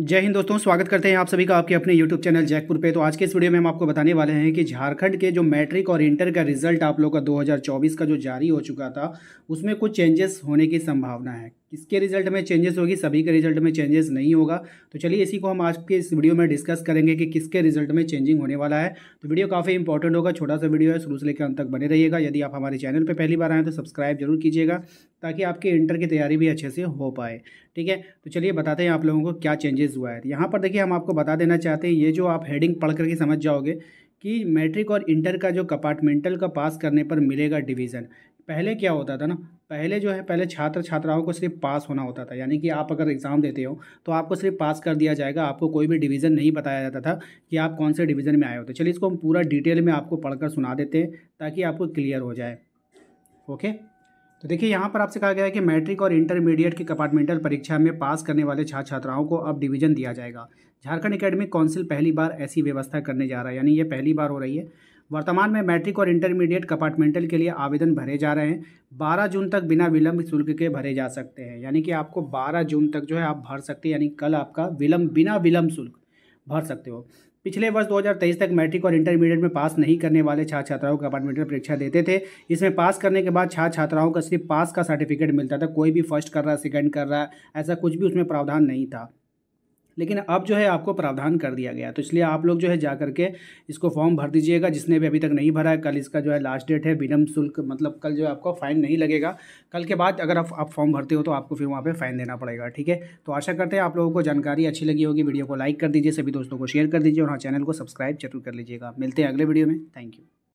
जय हिंद दोस्तों स्वागत करते हैं आप सभी का आपके अपने YouTube चैनल जयपुर पे तो आज के इस वीडियो में हम आपको बताने वाले हैं कि झारखंड के जो मैट्रिक और इंटर का रिजल्ट आप लोगों का 2024 का जो जारी हो चुका था उसमें कुछ चेंजेस होने की संभावना है किसके रिजल्ट में चेंजेस होगी सभी के रिजल्ट में चेंजेस नहीं होगा तो चलिए इसी को हम आज के इस वीडियो में डिस्कस करेंगे कि किसके रिजल्ट में चेंजिंग होने वाला है तो वीडियो काफ़ी इंपॉर्टेंट होगा छोटा सा वीडियो है शुरू से लेकर अंत तक बने रहिएगा यदि आप हमारे चैनल पर पहली बार आएँ तो सब्सक्राइब जरूर कीजिएगा ताकि आपके इंटर की तैयारी भी अच्छे से हो पाए ठीक है तो चलिए बताते हैं आप लोगों को क्या चेंजेस हुआ है तो यहाँ पर देखिए हम आपको बता देना चाहते हैं ये जो आप हेडिंग पढ़ करके समझ जाओगे कि मैट्रिक और इंटर का जो कंपार्टमेंटल का पास करने पर मिलेगा डिवीज़न पहले क्या होता था ना पहले जो है पहले छात्र छात्राओं को सिर्फ पास होना होता था यानी कि आप अगर एग्ज़ाम देते हो तो आपको सिर्फ पास कर दिया जाएगा आपको कोई भी डिवीज़न नहीं बताया जाता था कि आप कौन से डिवीज़न में आए होते चलिए इसको हम पूरा डिटेल में आपको पढ़कर सुना देते हैं ताकि आपको क्लियर हो जाए ओके तो देखिए यहाँ पर आपसे कहा गया है कि मैट्रिक और इंटरमीडिएट की कंपार्टमेंटल परीक्षा में पास करने वाले छात्र छात्राओं को अब डिवीज़न दिया जाएगा झारखंड एकेडमिक काउंसिल पहली बार ऐसी व्यवस्था करने जा रहा है यानी ये पहली बार हो रही है वर्तमान में मैट्रिक और इंटरमीडिएट कंपार्टमेंटल के लिए आवेदन भरे जा रहे हैं बारह जून तक बिना विलंब शुल्क के भरे जा सकते हैं यानी कि आपको बारह जून तक जो है आप भर सकते हैं यानी कल आपका विलंब बिना विलंब शुल्क भर सकते हो पिछले वर्ष 2023 तक मैट्रिक और इंटरमीडिएट में पास नहीं करने वाले छात्र छात्राओं का अपार्टमेंटल परीक्षा देते थे इसमें पास करने के बाद छात्र छात्राओं का सिर्फ पास का सर्टिफिकेट मिलता था कोई भी फर्स्ट कर रहा है सेकेंड कर रहा है ऐसा कुछ भी उसमें प्रावधान नहीं था लेकिन अब जो है आपको प्रावधान कर दिया गया तो इसलिए आप लोग जो है जा करके इसको फॉर्म भर दीजिएगा जिसने भी अभी तक नहीं भरा है कल इसका जो है लास्ट डेट है विलम्ब शुल्क मतलब कल जो है आपको फ़ाइन नहीं लगेगा कल के बाद अगर आप, आप फॉर्म भरते हो तो आपको फिर वहाँ पर फ़ाइन देना पड़ेगा ठीक है तो आशा करते हैं आप लोगों को जानकारी अच्छी लगी होगी वीडियो को लाइक कर दीजिए सभी दोस्तों को शेयर कर दीजिए और हाँ चैनल को सब्सक्राइब जरूर कर लीजिएगा मिलते हैं अगले वीडियो में थैंक यू